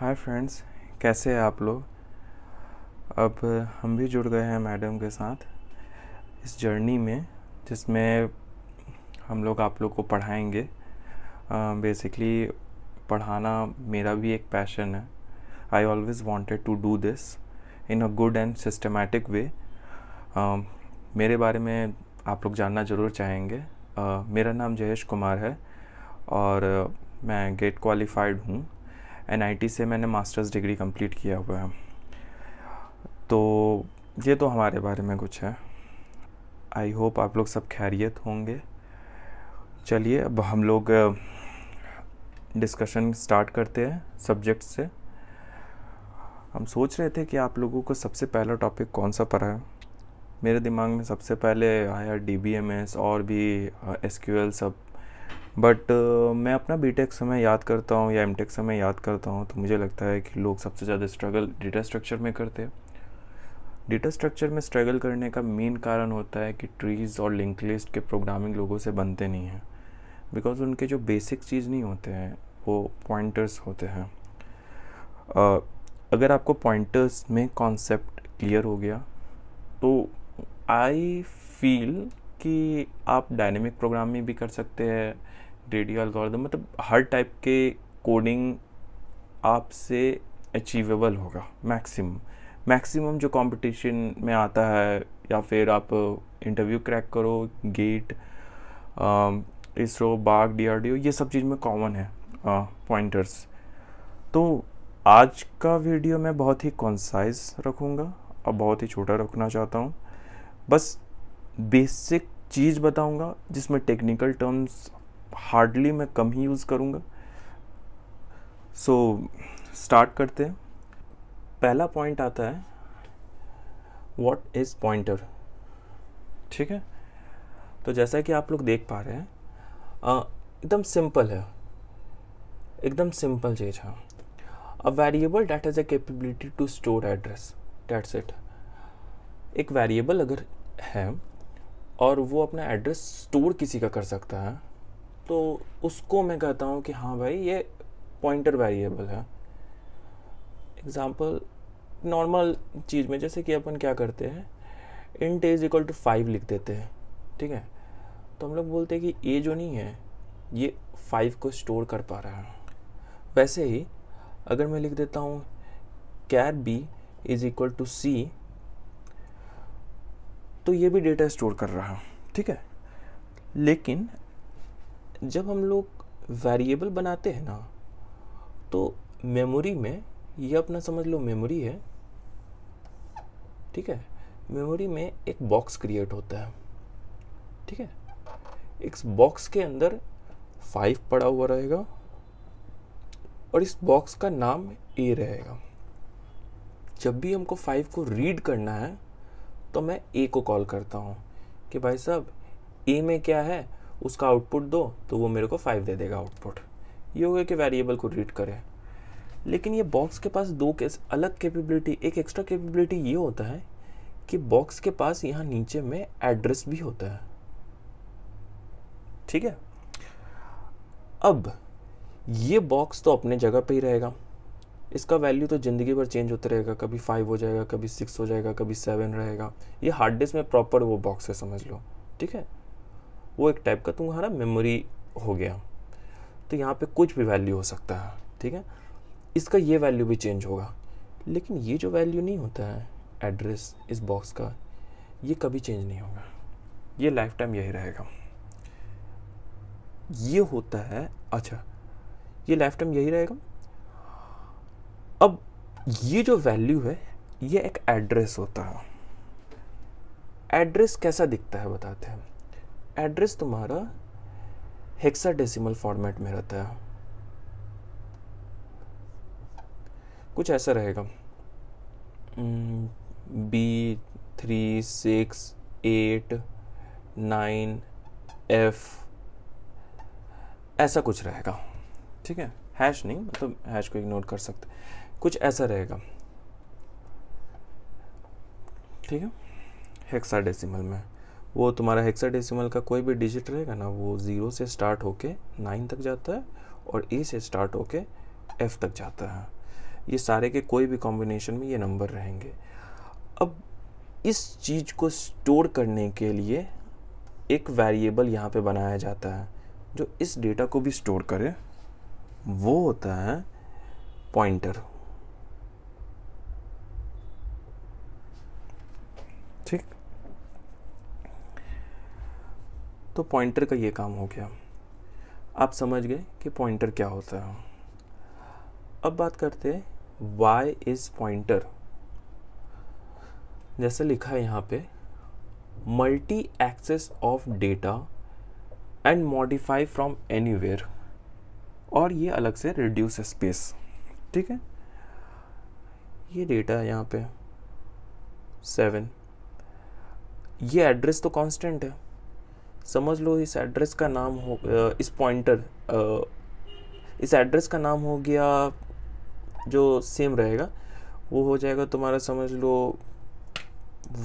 hi friends कैसे हैं आप लोग अब हम भी जुड़ गए हैं मैडम के साथ इस जर्नी में जिसमें हम लोग आप लोग को पढ़ाएंगे बेसिकली uh, पढ़ाना मेरा भी एक पैशन है I always wanted to do this in a good and systematic way मेरे बारे में आप लोग जानना ज़रूर चाहेंगे uh, मेरा नाम जयेश कुमार है और uh, मैं गेट क्वालिफाइड हूँ एन से मैंने मास्टर्स डिग्री कंप्लीट किया हुआ है तो ये तो हमारे बारे में कुछ है आई होप आप लोग सब खैरियत होंगे चलिए अब हम लोग डिस्कशन स्टार्ट करते हैं सब्जेक्ट से हम सोच रहे थे कि आप लोगों को सबसे पहला टॉपिक कौन सा पढ़ा है मेरे दिमाग में सबसे पहले आया डी बी एम एस और भी एस क्यू एल सब बट uh, मैं अपना टेक समय याद करता हूँ या टेक समय याद करता हूँ तो मुझे लगता है कि लोग सबसे ज़्यादा स्ट्रगल डेटा स्ट्रक्चर में करते हैं डेटा स्ट्रक्चर में स्ट्रगल करने का मेन कारण होता है कि ट्रीज़ और लिंक लिस्ट के प्रोग्रामिंग लोगों से बनते नहीं हैं बिकॉज उनके जो बेसिक चीज़ नहीं होते हैं वो पॉइंटर्स होते हैं uh, अगर आपको पॉइंटर्स में कॉन्सेप्ट क्लियर हो गया तो आई फील कि आप डायनेमिक प्रोग्रामिंग भी कर सकते हैं रेडियो अलगोरिदम मतलब हर टाइप के कोडिंग आपसे अचीवेबल होगा मैक्सिमम मैक्सिमम जो कंपटीशन में आता है या फिर आप इंटरव्यू क्रैक करो गेट इसरो बाग डीआरडीओ ये सब चीज़ में कॉमन है पॉइंटर्स uh, तो आज का वीडियो मैं बहुत ही कॉन्साइज रखूँगा और बहुत ही छोटा रखना चाहता हूँ बस बेसिक चीज़ बताऊँगा जिसमें टेक्निकल टर्म्स हार्डली मैं कम ही यूज़ करूँगा सो so, स्टार्ट करते हैं पहला पॉइंट आता है वॉट इज़ पॉइंटर ठीक है तो जैसा कि आप लोग देख पा रहे हैं एकदम सिंपल है एकदम सिंपल चीज है a variable that is a capability to store address that it एक वेरिएबल अगर है और वो अपना एड्रेस स्टोर किसी का कर सकता है तो उसको मैं कहता हूँ कि हाँ भाई ये पॉइंटर वेरिएबल है एग्ज़ाम्पल नॉर्मल चीज़ में जैसे कि अपन क्या करते हैं int is equal to five लिख देते हैं ठीक है तो हम लोग बोलते हैं कि ए जो नहीं है ये फाइव को स्टोर कर पा रहा है वैसे ही अगर मैं लिख देता हूँ char B is equal to C तो ये भी डेटा स्टोर कर रहा है ठीक है लेकिन जब हम लोग वेरिएबल बनाते हैं ना तो मेमोरी में ये अपना समझ लो मेमोरी है ठीक है मेमोरी में एक बॉक्स क्रिएट होता है ठीक है इस बॉक्स के अंदर फाइव पड़ा हुआ रहेगा और इस बॉक्स का नाम ए रहेगा जब भी हमको फाइव को रीड करना है तो मैं ए को कॉल करता हूँ कि भाई साहब ए में क्या है उसका आउटपुट दो तो वो मेरे को फाइव दे देगा आउटपुट ये हो गया कि वेरिएबल को रीड करे लेकिन ये बॉक्स के पास दो केस अलग कैपेबिलिटी एक एक्स्ट्रा कैपेबिलिटी ये होता है कि बॉक्स के पास यहाँ नीचे में एड्रेस भी होता है ठीक है अब ये बॉक्स तो अपने जगह पे ही रहेगा इसका वैल्यू तो ज़िंदगी भर चेंज होता रहेगा कभी फाइव हो जाएगा कभी सिक्स हो जाएगा कभी सेवन रहेगा ये हार्ड डिस्क में प्रॉपर वो बॉक्स है समझ लो ठीक है वो एक टाइप का तुम्हारा मेमोरी हो गया तो यहाँ पे कुछ भी वैल्यू हो सकता है ठीक है इसका ये वैल्यू भी चेंज होगा लेकिन ये जो वैल्यू नहीं होता है एड्रेस इस बॉक्स का ये कभी चेंज नहीं होगा ये लाइफ टाइम यही रहेगा ये होता है अच्छा ये लाइफ टाइम यही रहेगा अब ये जो वैल्यू है ये एक एड्रेस होता है एड्रेस कैसा दिखता है बताते हैं एड्रेस तुम्हारा हेक्साडेसिमल फॉर्मेट में रहता है कुछ ऐसा रहेगा B three six eight nine F ऐसा कुछ रहेगा ठीक है हैश नहीं मतलब हैश को इग्नोर कर सकते कुछ ऐसा रहेगा ठीक है हेक्साडेसिमल में वो तुम्हारा हेक्साडेसिमल का कोई भी डिजिट रहेगा ना वो ज़ीरो से स्टार्ट होके नाइन तक जाता है और ए से स्टार्ट होके एफ तक जाता है ये सारे के कोई भी कॉम्बिनेशन में ये नंबर रहेंगे अब इस चीज़ को स्टोर करने के लिए एक वेरिएबल यहाँ पे बनाया जाता है जो इस डेटा को भी स्टोर करे वो होता है पॉइंटर तो पॉइंटर का ये काम हो गया आप समझ गए कि पॉइंटर क्या होता है अब बात करते हैं वाई इज़ पॉइंटर जैसे लिखा है यहाँ पे multi access of data and modify from anywhere और ये अलग से रिड्यूस स्पेस ठीक है ये डेटा है यहाँ पे सेवन ये एड्रेस तो कांस्टेंट है समझ लो इस एड्रेस का नाम हो इस पॉइंटर इस एड्रेस का नाम हो गया जो सेम रहेगा वो हो जाएगा तुम्हारा समझ लो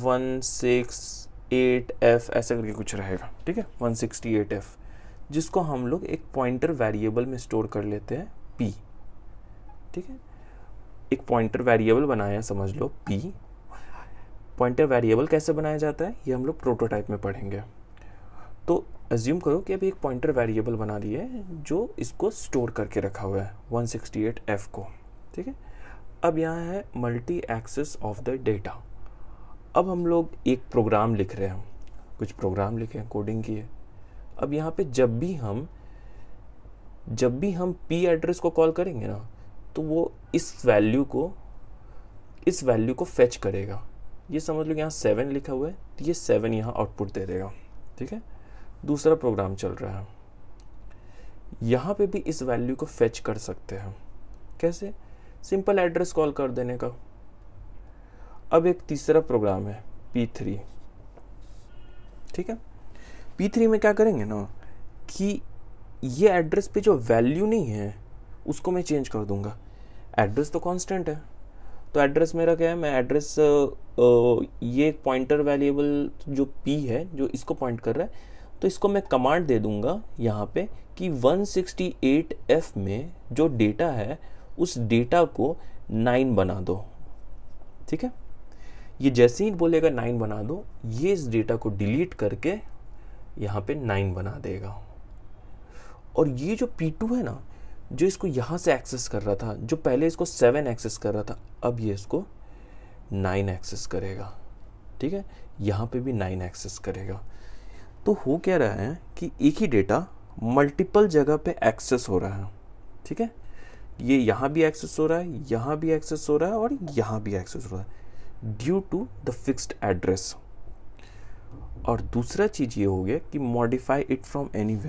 वन सिक्स एट एफ ऐसा करके कुछ रहेगा ठीक है वन सिक्सटी एट एफ जिसको हम लोग एक पॉइंटर वेरिएबल में स्टोर कर लेते हैं पी ठीक है एक पॉइंटर वेरिएबल बनाया समझ लो पी पॉइंटर वेरिएबल कैसे बनाया जाता है ये हम लोग प्रोटोटाइप में पढ़ेंगे तो एज्यूम करो कि अभी एक पॉइंटर वेरिएबल बना दिए है जो इसको स्टोर करके रखा हुआ है 168f को ठीक है अब यहाँ है multi access of the data अब हम लोग एक प्रोग्राम लिख रहे हैं कुछ प्रोग्राम लिखे हैं कोडिंग की है अब यहाँ पे जब भी हम जब भी हम पी एड्रेस को कॉल करेंगे ना तो वो इस वैल्यू को इस वैल्यू को फेच करेगा ये समझ लो यहाँ सेवन लिखा हुआ है तो ये सेवन यहाँ आउटपुट दे देगा ठीक है दूसरा प्रोग्राम चल रहा है यहाँ पे भी इस वैल्यू को फेच कर सकते हैं कैसे सिंपल एड्रेस कॉल कर देने का अब एक तीसरा प्रोग्राम है P3 ठीक है P3 में क्या करेंगे ना कि ये एड्रेस पे जो वैल्यू नहीं है उसको मैं चेंज कर दूंगा एड्रेस तो कांस्टेंट है तो एड्रेस मेरा क्या है मैं एड्रेस ये एक पॉइंटर वैल्यूएबल जो पी है जो इसको पॉइंट कर रहा है तो इसको मैं कमांड दे दूंगा यहाँ पे कि 168F में जो डेटा है उस डेटा को नाइन बना दो ठीक है ये जैसे ही बोलेगा नाइन बना दो ये इस डेटा को डिलीट करके यहाँ पे नाइन बना देगा और ये जो पी टू है ना जो इसको यहाँ से एक्सेस कर रहा था जो पहले इसको सेवन एक्सेस कर रहा था अब ये इसको नाइन एक्सेस करेगा ठीक है यहाँ पे भी नाइन एक्सेस करेगा तो हो क्या रहा है कि एक ही डेटा मल्टीपल जगह पे एक्सेस हो रहा है ठीक है ये यहाँ भी एक्सेस हो रहा है यहाँ भी एक्सेस हो रहा है और यहाँ भी एक्सेस हो रहा है due to the fixed address और दूसरा चीज़ ये हो गया कि मॉडिफाई इट फ्रॉम एनी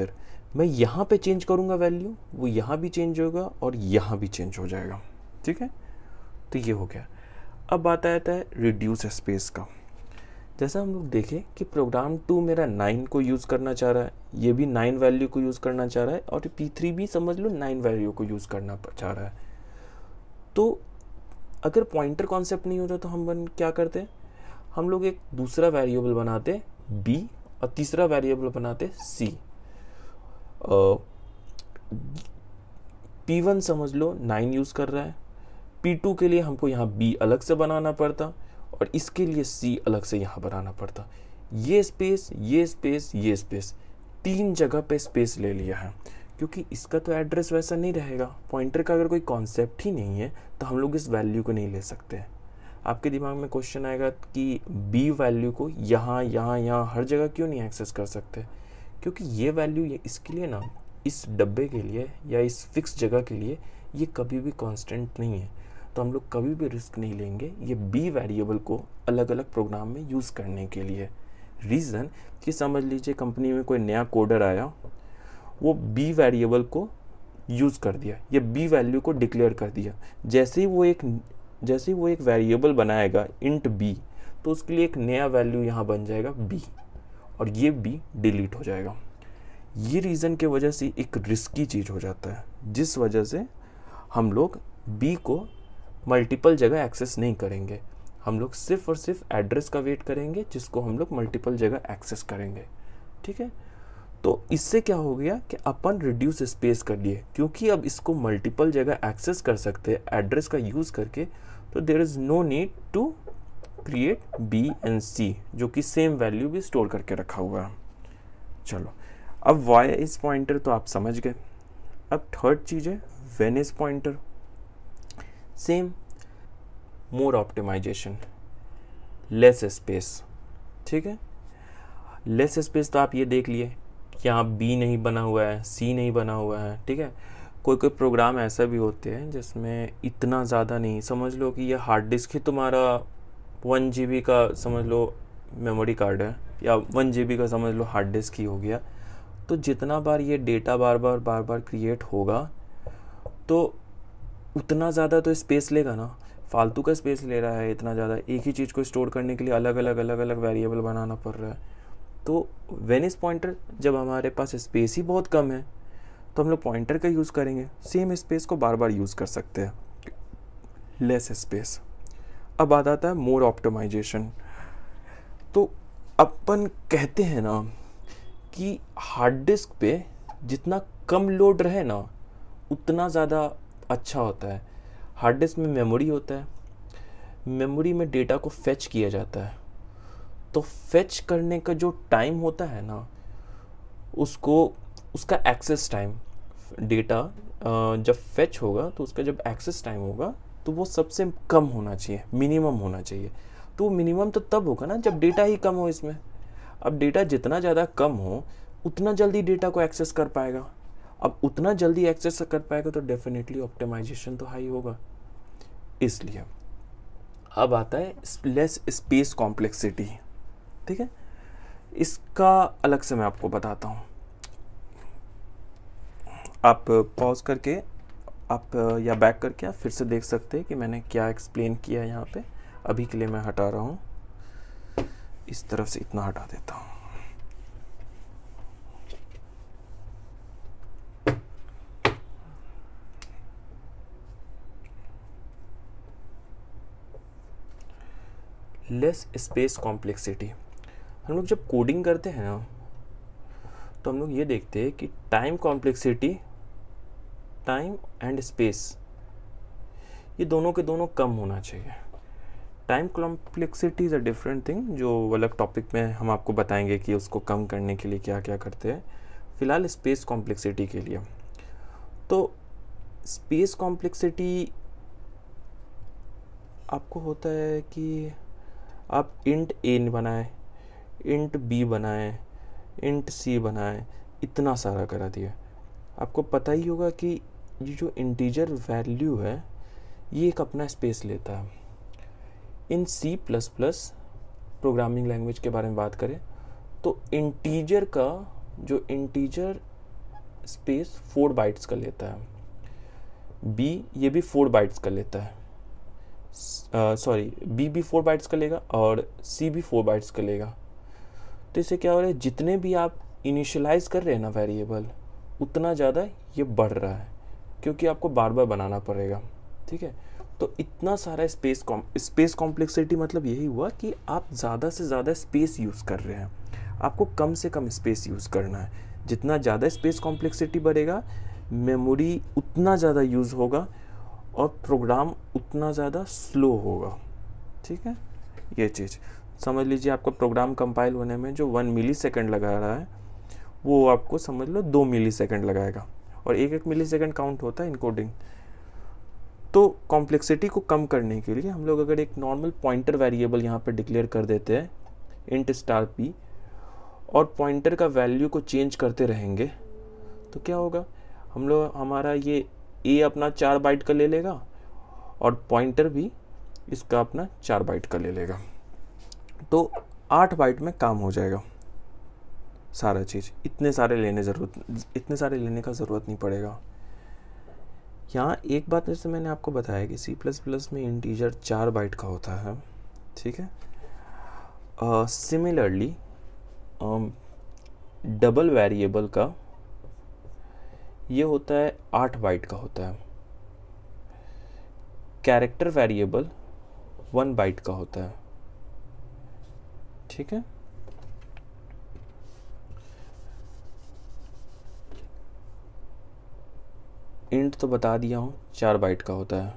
मैं यहाँ पे चेंज करूँगा वैल्यू वो यहाँ भी चेंज होगा और यहाँ भी चेंज हो जाएगा ठीक है तो ये हो गया अब बात आता है रिड्यूस स्पेस का जैसा हम लोग देखें कि प्रोग्राम टू मेरा नाइन को यूज़ करना चाह रहा है ये भी नाइन वैल्यू को यूज़ करना चाह रहा है और पी थ्री भी समझ लो नाइन वैल्यू को यूज़ करना चाह रहा है तो अगर पॉइंटर कॉन्सेप्ट नहीं होता तो हम बन क्या करते हम लोग एक दूसरा वेरिएबल बनाते बी और तीसरा वेरिएबल बनाते सी पी वन समझ लो नाइन यूज़ कर रहा है पी टू के लिए हमको यहाँ बी अलग से बनाना पड़ता और इसके लिए सी अलग से यहाँ बनाना पड़ता ये स्पेस ये स्पेस ये स्पेस तीन जगह पे स्पेस ले लिया है क्योंकि इसका तो एड्रेस वैसा नहीं रहेगा पॉइंटर का अगर कोई कॉन्सेप्ट ही नहीं है तो हम लोग इस वैल्यू को नहीं ले सकते आपके दिमाग में क्वेश्चन आएगा कि बी वैल्यू को यहाँ यहाँ यहाँ हर जगह क्यों नहीं एक्सेस कर सकते क्योंकि ये वैल्यू इसके लिए ना इस डब्बे के लिए या इस फिक्स जगह के लिए ये कभी भी कॉन्स्टेंट नहीं है तो हम लोग कभी भी रिस्क नहीं लेंगे ये बी वेरिएबल को अलग अलग प्रोग्राम में यूज़ करने के लिए रीज़न कि समझ लीजिए कंपनी में कोई नया कोडर आया वो बी वेरिएबल को यूज़ कर दिया या बी वैल्यू को डिक्लेयर कर दिया जैसे ही वो एक जैसे ही वो एक वेरिएबल बनाएगा इंट बी तो उसके लिए एक नया वैल्यू यहाँ बन जाएगा बी और ये बी डिलीट हो जाएगा ये रीज़न के वजह से एक रिस्की चीज़ हो जाता है जिस वजह से हम लोग बी को मल्टीपल जगह एक्सेस नहीं करेंगे हम लोग सिर्फ और सिर्फ एड्रेस का वेट करेंगे जिसको हम लोग मल्टीपल जगह एक्सेस करेंगे ठीक है तो इससे क्या हो गया कि अपन रिड्यूस स्पेस कर लिए क्योंकि अब इसको मल्टीपल जगह एक्सेस कर सकते हैं एड्रेस का यूज़ करके तो there is no need to create B and C जो कि सेम वैल्यू भी स्टोर करके रखा हुआ है चलो अब वाई इज पॉइंटर तो आप समझ गए अब थर्ड चीज़ है is pointer same more optimization less space ठीक है लेस स्पेस तो आप ये देख लिए कि आप बी नहीं बना हुआ है सी नहीं बना हुआ है ठीक है कोई कोई प्रोग्राम ऐसा भी होते हैं जिसमें इतना ज़्यादा नहीं समझ लो कि ये हार्ड डिस्क ही तुम्हारा वन जी का समझ लो मेमोरी कार्ड है या वन जी का समझ लो हार्ड डिस्क ही हो गया तो जितना बार ये डेटा बार बार बार बार क्रिएट होगा तो उतना ज़्यादा तो स्पेस लेगा ना फालतू का स्पेस ले रहा है इतना ज़्यादा एक ही चीज़ को स्टोर करने के लिए अलग अलग अलग अलग वेरिएबल बनाना पड़ रहा है तो वेनिस पॉइंटर जब हमारे पास स्पेस ही बहुत कम है तो हम लोग पॉइंटर का यूज़ करेंगे सेम स्पेस को बार बार यूज़ कर सकते हैं लेस स्पेस अब आ जाता है मोर ऑप्टोमाइजेशन तो अपन कहते हैं ना कि हार्ड डिस्क पे जितना कम लोड रहे ना उतना ज़्यादा अच्छा होता है हार्ड डिस्क में मेमोरी होता है मेमोरी में डेटा को फेच किया जाता है तो फेच करने का जो टाइम होता है ना उसको उसका एक्सेस टाइम डेटा जब फेच होगा तो उसका जब एक्सेस टाइम होगा तो वो सबसे कम होना चाहिए मिनिमम होना चाहिए तो मिनिमम तो तब होगा ना जब डेटा ही कम हो इसमें अब डेटा जितना ज़्यादा कम हो उतना जल्दी डेटा को एक्सेस कर पाएगा अब उतना जल्दी एक्सेस कर पाएगा तो डेफिनेटली ऑप्टिमाइजेशन तो हाई होगा इसलिए अब आता है लेस स्पेस कॉम्प्लेक्सिटी ठीक है इसका अलग से मैं आपको बताता हूँ आप पॉज करके आप या बैक करके आप फिर से देख सकते हैं कि मैंने क्या एक्सप्लेन किया है यहाँ पे अभी के लिए मैं हटा रहा हूँ इस तरफ से इतना हटा देता हूँ लेस स्पेस कॉम्प्लेक्सिटी हम लोग जब कोडिंग करते हैं ना तो हम लोग ये देखते हैं कि time complexity time and space ये दोनों के दोनों कम होना चाहिए time complexity is a different thing जो अलग टॉपिक में हम आपको बताएंगे कि उसको कम करने के लिए क्या क्या करते हैं फ़िलहाल स्पेस कॉम्प्लेक्सिटी के लिए तो स्पेस कॉम्प्लेक्सिटी आपको होता है कि आप इंट ए बनाएं इंट बी बनाएं इंट सी बनाएं इतना सारा करा दिया आपको पता ही होगा कि ये जो इंटीजर वैल्यू है ये एक अपना स्पेस लेता है in C plus plus programming language के बारे में बात करें तो इंटीजर का जो इंटीजर स्पेस फोर बाइट्स का लेता है बी ये भी फोर बाइट्स का लेता है सॉरी बी भी फोर बाइट्स का लेगा और सी भी फोर बाइट्स का लेगा तो इससे क्या हो रहा है जितने भी आप इनिशलाइज कर रहे हैं ना वेरिएबल उतना ज़्यादा ये बढ़ रहा है क्योंकि आपको बार बार बनाना पड़ेगा ठीक है तो इतना सारा स्पेस कॉम स्पेस कॉम्प्लेक्सिटी मतलब यही हुआ कि आप ज़्यादा से ज़्यादा स्पेस यूज़ कर रहे हैं आपको कम से कम स्पेस यूज़ करना है जितना ज़्यादा स्पेस कॉम्प्लेक्सिटी बढ़ेगा मेमोरी उतना ज़्यादा यूज़ होगा और प्रोग्राम उतना ज़्यादा स्लो होगा ठीक है ये चीज़ समझ लीजिए आपका प्रोग्राम कंपाइल होने में जो वन मिली सेकेंड लगा रहा है वो आपको समझ लो दो मिली सेकेंड लगाएगा और एक एक मिली सेकेंड काउंट होता है इनकोडिंग तो कॉम्प्लेक्सिटी को कम करने के लिए हम लोग अगर एक नॉर्मल पॉइंटर वेरिएबल यहाँ पर डिक्लेयर कर देते हैं इंट स्टार पी और पॉइंटर का वैल्यू को चेंज करते रहेंगे तो क्या होगा हम लोग हमारा ये ए अपना चार बाइट का ले लेगा और पॉइंटर भी इसका अपना चार बाइट का ले लेगा तो आठ बाइट में काम हो जाएगा सारा चीज़ इतने सारे लेने ज़रूरत इतने सारे लेने का ज़रूरत नहीं पड़ेगा यहाँ एक बात जैसे मैंने आपको बताया कि सी प्लस प्लस में इंटीजर चार बाइट का होता है ठीक है सिमिलरली डबल वेरिएबल का ये होता है आठ बाइट का होता है कैरेक्टर वेरिएबल वन बाइट का होता है ठीक है इंट तो बता दिया हूँ चार बाइट का होता है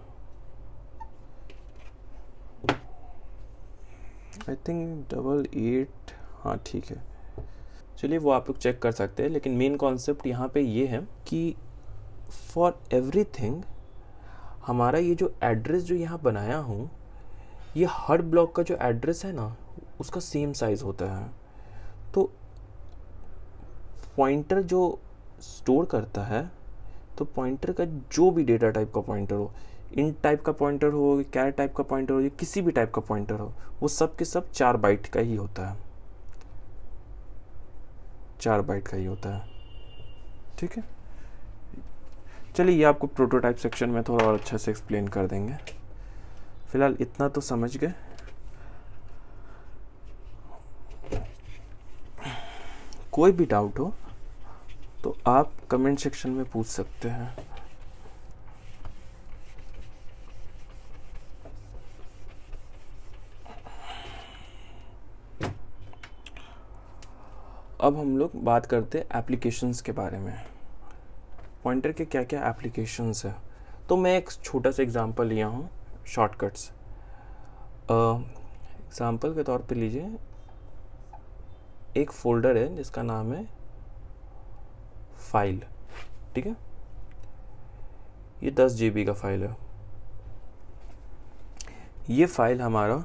आई थिंक डबल एट हाँ ठीक है चलिए वो आप लोग चेक कर सकते हैं लेकिन मेन कॉन्सेप्ट यहाँ पे ये है कि फॉर एवरीथिंग हमारा ये जो एड्रेस जो यहाँ बनाया हूँ ये हर ब्लॉक का जो एड्रेस है ना उसका सेम साइज़ होता है तो पॉइंटर जो स्टोर करता है तो पॉइंटर का जो भी डेटा टाइप का पॉइंटर हो इन टाइप का पॉइंटर हो कैर टाइप का पॉइंटर हो या किसी भी टाइप का पॉइंटर हो वो सब के सब चार बाइट का ही होता है चार बाइट का ही होता है ठीक है चलिए ये आपको प्रोटोटाइप सेक्शन में थोड़ा और अच्छे से एक्सप्लेन कर देंगे फिलहाल इतना तो समझ गए कोई भी डाउट हो तो आप कमेंट सेक्शन में पूछ सकते हैं अब हम लोग बात करते हैं एप्लीकेशंस के बारे में पॉइंटर के क्या क्या एप्लीकेशंस हैं तो मैं एक छोटा सा एग्ज़ाम्पल लिया हूँ शॉर्टकट्स एग्ज़ाम्पल के तौर पे लीजिए एक फोल्डर है जिसका नाम है फाइल ठीक है ये दस जी का फाइल है ये फाइल हमारा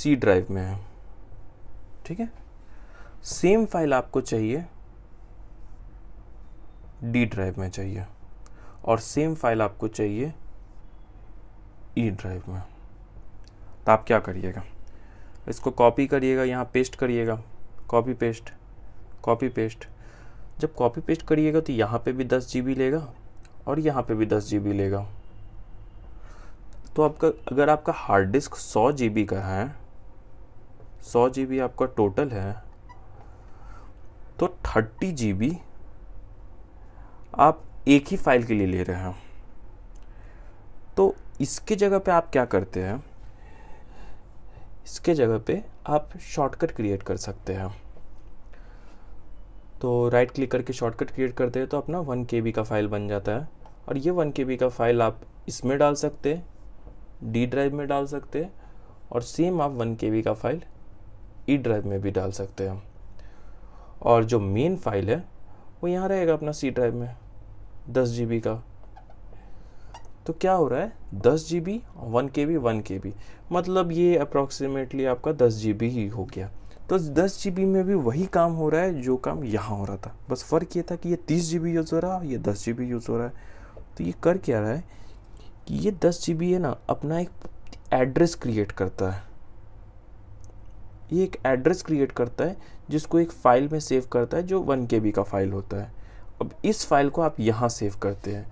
सी ड्राइव में है ठीक है सेम फाइल आपको चाहिए डी ड्राइव में चाहिए और सेम फाइल आपको चाहिए ई e ड्राइव में तो आप क्या करिएगा इसको कॉपी करिएगा यहाँ पेस्ट करिएगा कॉपी पेस्ट कॉपी पेस्ट जब कॉपी पेस्ट करिएगा तो यहाँ पे भी दस जी लेगा और यहाँ पे भी दस जी लेगा तो आपका अगर आपका हार्ड डिस्क सौ जी का है सौ जी आपका टोटल है तो थर्टी जी बी आप एक ही फाइल के लिए ले रहे हैं तो इसके जगह पे आप क्या करते हैं इसके जगह पे आप शॉर्टकट क्रिएट कर सकते हैं तो राइट क्लिक करके शॉर्टकट क्रिएट करते हैं तो अपना वन के का फाइल बन जाता है और ये वन के का फाइल आप इसमें डाल सकते हैं डी ड्राइव में डाल सकते हैं और सेम आप वन के का फाइल ई ड्राइव में भी डाल सकते हैं और जो मेन फाइल है वो यहाँ रहेगा अपना सी ड्राइव में दस जी का तो क्या हो रहा है दस G B one K B one K B मतलब ये अप्रॉक्सीमेटली आपका दस जी बी ही हो गया तो दस जी बी में भी वही काम हो रहा है जो काम यहाँ हो रहा था बस फ़र्क ये था कि ये तीस जी बी यूज़ हो रहा है ये दस जी बी यूज़ हो रहा है तो ये कर क्या रहा है कि ये दस जी बी है ना अपना एक एड्रेस क्रिएट करता है ये एक एड्रेस क्रिएट करता है जिसको एक फ़ाइल में सेव करता है जो वन के बी का फ़ाइल होता है अब इस फाइल को आप यहाँ सेव करते हैं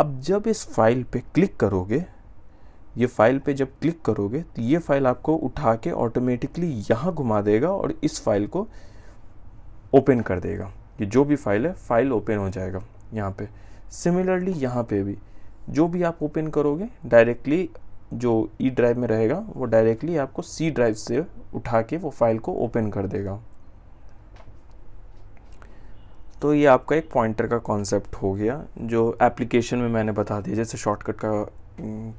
अब जब इस फाइल पे क्लिक करोगे ये फाइल पे जब क्लिक करोगे तो ये फाइल आपको उठा के ऑटोमेटिकली यहाँ घुमा देगा और इस फाइल को ओपन कर देगा ये जो भी फाइल है फाइल ओपन हो जाएगा यहाँ पे सिमिलरली यहाँ पे भी जो भी आप ओपन करोगे डायरेक्टली जो ई e ड्राइव में रहेगा वो डायरेक्टली आपको सी ड्राइव से उठा के वो फाइल को ओपन कर देगा तो ये आपका एक पॉइंटर का कॉन्सेप्ट हो गया जो एप्लीकेशन में मैंने बता दिया जैसे शॉर्टकट का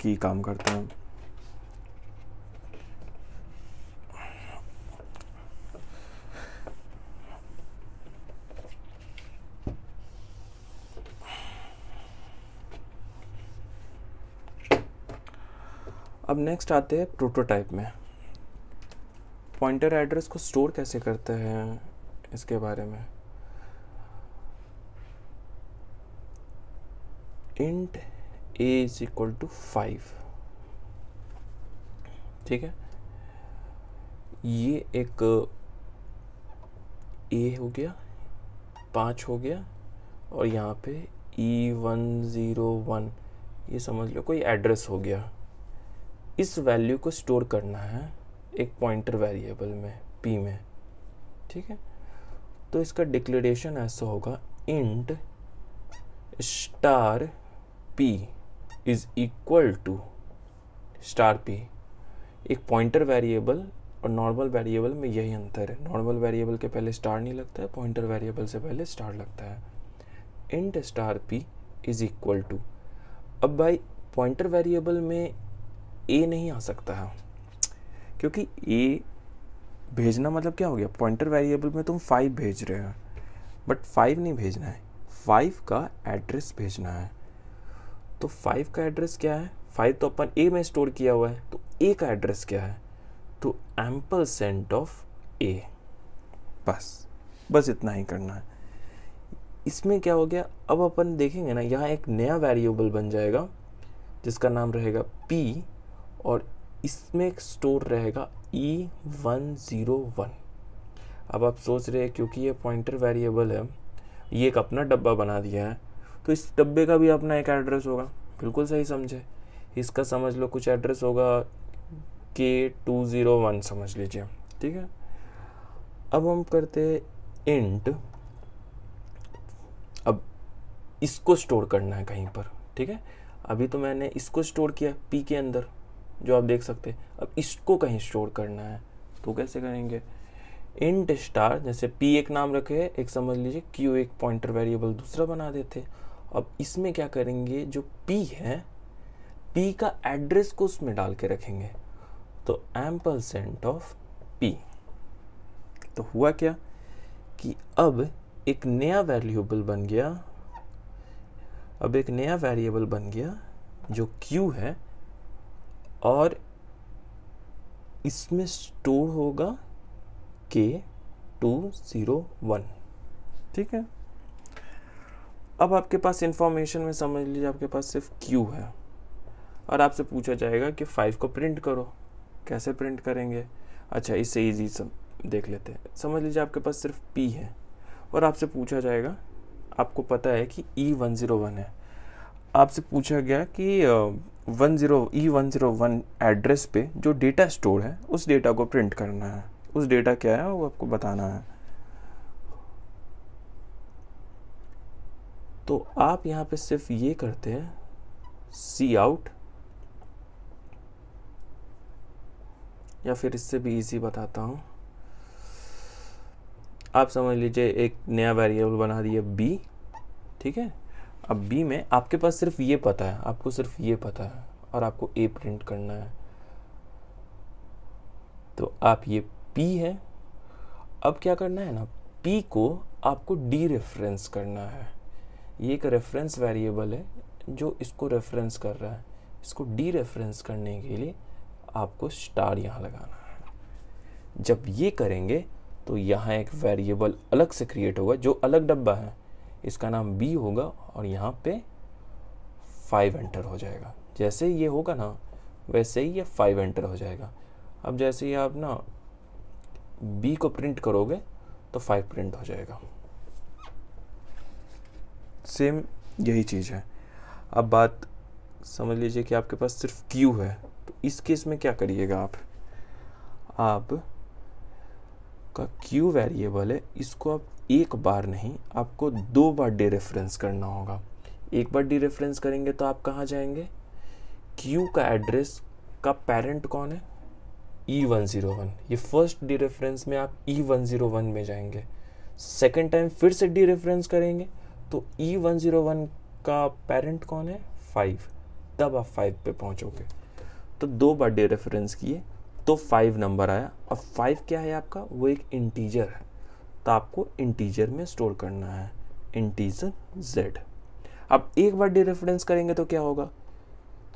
की काम करता है अब नेक्स्ट आते हैं प्रोटोटाइप में पॉइंटर एड्रेस को स्टोर कैसे करते हैं इसके बारे में int A is equal to five ठीक है ये एक ए हो गया पाँच हो गया और यहाँ पे ई वन ज़ीरो वन ये समझ लो कोई एड्रेस हो गया इस वैल्यू को स्टोर करना है एक पॉइंटर वेरिएबल में पी में ठीक है तो इसका डिक्लेरेशन ऐसा होगा int star P is equal to star P एक पॉइंटर वेरिएबल और नॉर्मल वेरिएबल में यही अंतर है नॉर्मल वेरिएबल के पहले स्टार नहीं लगता है पॉइंटर वेरिएबल से पहले स्टार लगता है int star P is equal to अब भाई पॉइंटर वेरिएबल में ए नहीं आ सकता है क्योंकि ए भेजना मतलब क्या हो गया पॉइंटर वेरिएबल में तुम फाइव भेज रहे हो बट फाइव नहीं भेजना है फाइव का एड्रेस भेजना है तो फाइव का एड्रेस क्या है फाइव तो अपन ए में स्टोर किया हुआ है तो ए का एड्रेस क्या है तो एम्पल सेंट ऑफ ए बस बस इतना ही करना है इसमें क्या हो गया अब अपन देखेंगे ना यहाँ एक नया वेरिएबल बन जाएगा जिसका नाम रहेगा पी और इसमें स्टोर रहेगा ई वन ज़ीरो वन अब आप सोच रहे हैं क्योंकि ये पॉइंटर वेरिएबल है ये एक अपना डब्बा बना दिया है तो इस डब्बे का भी अपना एक एड्रेस होगा बिल्कुल सही समझे इसका समझ लो कुछ एड्रेस होगा के टू ज़ीरो वन समझ लीजिए ठीक है अब हम करते हैं इंट अब इसको स्टोर करना है कहीं पर ठीक है अभी तो मैंने इसको स्टोर किया पी के अंदर जो आप देख सकते हैं अब इसको कहीं स्टोर करना है तो कैसे करेंगे इंट स्टार जैसे पी एक नाम रखे एक समझ लीजिए क्यू एक पॉइंटर वेरिएबल दूसरा बना देते अब इसमें क्या करेंगे जो पी है पी का एड्रेस को उसमें डाल के रखेंगे तो एम्पल सेंट ऑफ पी तो हुआ क्या कि अब एक नया वैल्यूएबल बन गया अब एक नया वेरिएबल बन गया जो क्यू है और इसमें स्टोर होगा के टू ज़ीरो वन ठीक है अब आपके पास इंफॉर्मेशन में समझ लीजिए आपके पास सिर्फ क्यू है और आपसे पूछा जाएगा कि फाइव को प्रिंट करो कैसे प्रिंट करेंगे अच्छा इससे ईजी सब देख लेते हैं समझ लीजिए आपके पास सिर्फ पी है और आपसे पूछा जाएगा आपको पता है कि ई वन ज़ीरो वन है आपसे पूछा गया कि one zero E one zero one address पे जो डेटा स्टोर है उस डेटा को प्रिंट करना है उस डेटा क्या है वो आपको बताना है तो आप यहाँ पे सिर्फ ये करते हैं सी आउट या फिर इससे भी इजी बताता हूँ आप समझ लीजिए एक नया वेरिएबल बना दिया बी ठीक है अब बी में आपके पास सिर्फ ये पता है आपको सिर्फ ये पता है और आपको ए प्रिंट करना है तो आप ये पी है अब क्या करना है ना पी को आपको डी रेफरेंस करना है ये एक रेफरेंस वेरिएबल है जो इसको रेफरेंस कर रहा है इसको डी रेफरेंस करने के लिए आपको स्टार यहाँ लगाना है जब ये करेंगे तो यहाँ एक वेरिएबल अलग से क्रिएट होगा जो अलग डब्बा है इसका नाम बी होगा और यहाँ पे फाइव एंटर हो जाएगा जैसे ये होगा ना वैसे ही ये फाइव एंटर हो जाएगा अब जैसे ही आप ना बी को प्रिंट करोगे तो फाइव प्रिंट हो जाएगा सेम यही चीज़ है अब बात समझ लीजिए कि आपके पास सिर्फ क्यू है तो इस केस में क्या करिएगा आप आप का क्यू वेरिएबल है इसको आप एक बार नहीं आपको दो बार डी रेफरेंस करना होगा एक बार डी रेफरेंस करेंगे तो आप कहाँ जाएंगे क्यू का एड्रेस का पेरेंट कौन है E e one zero one ये फर्स्ट डी रेफरेंस में आप E e one zero one में जाएंगे सेकेंड टाइम फिर से डी रेफरेंस करेंगे तो E e one zero one का पेरेंट कौन है फाइव तब आप फाइव पे पहुँचोगे तो दो बार डी रेफरेंस किए तो फाइव नंबर आया और फाइव क्या है आपका वो एक इंटीजर है तो आपको इंटीजर में स्टोर करना है इंटीजर जेड अब एक बार डी रेफरेंस करेंगे तो क्या होगा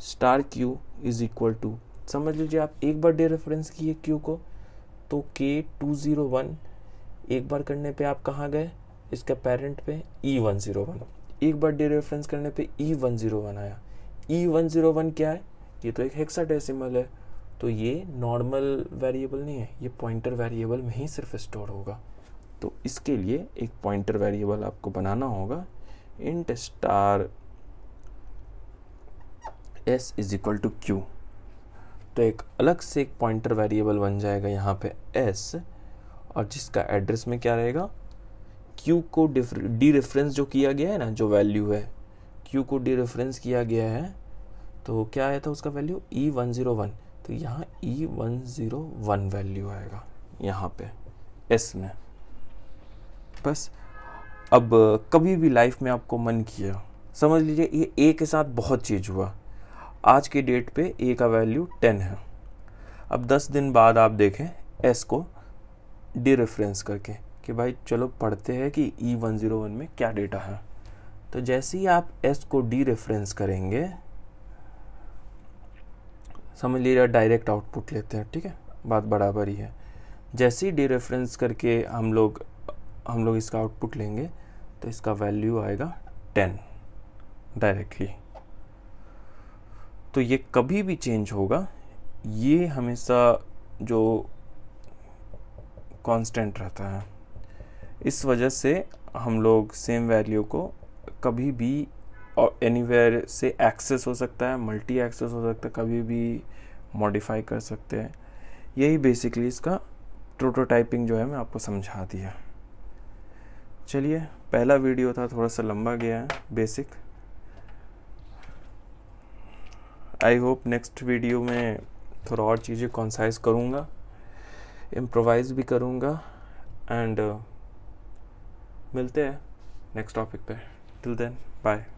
star Q is equal to समझ लीजिए आप एक बार डी रेफरेंस किए क्यू को तो के टू ज़ीरो वन एक बार करने पे आप कहाँ गए इसका पेरेंट पे ई वन ज़ीरो वन एक बार डी रेफरेंस करने पे ई वन ज़ीरो वन आया ई वन ज़ीरो वन क्या है ये तो एक हेक्सा डेसिमल है तो ये नॉर्मल वेरिएबल नहीं है ये पॉइंटर वेरिएबल में ही सिर्फ स्टोर होगा तो इसके लिए एक पॉइंटर वेरिएबल आपको बनाना होगा int star S is equal to Q तो एक अलग से एक पॉइंटर वेरिएबल बन जाएगा यहाँ पे एस और जिसका एड्रेस में क्या रहेगा क्यू को डी रेफरेंस जो किया गया है ना जो वैल्यू है क्यू को डी रेफरेंस किया गया है तो क्या आया था उसका value E one zero one तो यहाँ E one zero one value आएगा यहाँ पे एस में बस अब कभी भी लाइफ में आपको मन किया समझ लीजिए ये ए के साथ बहुत चीज़ हुआ आज के डेट पे ए का वैल्यू टेन है अब दस दिन बाद आप देखें एस को डी रेफरेंस करके कि भाई चलो पढ़ते हैं कि ई वन ज़ीरो वन में क्या डेटा है तो जैसे ही आप एस को डी रेफरेंस करेंगे समझ लीजिए डायरेक्ट आउटपुट लेते हैं ठीक है बात बराबर ही है जैसे ही डी रेफरेंस करके हम लोग हम लोग इसका आउटपुट लेंगे तो इसका वैल्यू आएगा टेन डायरेक्टली तो ये कभी भी चेंज होगा ये हमेशा जो कांस्टेंट रहता है इस वजह से हम लोग सेम वैल्यू को कभी भी एनीवेयर से एक्सेस हो सकता है मल्टी एक्सेस हो सकता है कभी भी मॉडिफाई कर सकते हैं यही बेसिकली इसका प्रोटोटाइपिंग जो है मैं आपको समझा दिया चलिए पहला वीडियो था थोड़ा सा लंबा गया है basic I hope next video में थोड़ा और चीज़ें कॉन्साइज करूँगा इम्प्रोवाइज भी करूँगा एंड uh, मिलते हैं नेक्स्ट टॉपिक पे टिल देन बाय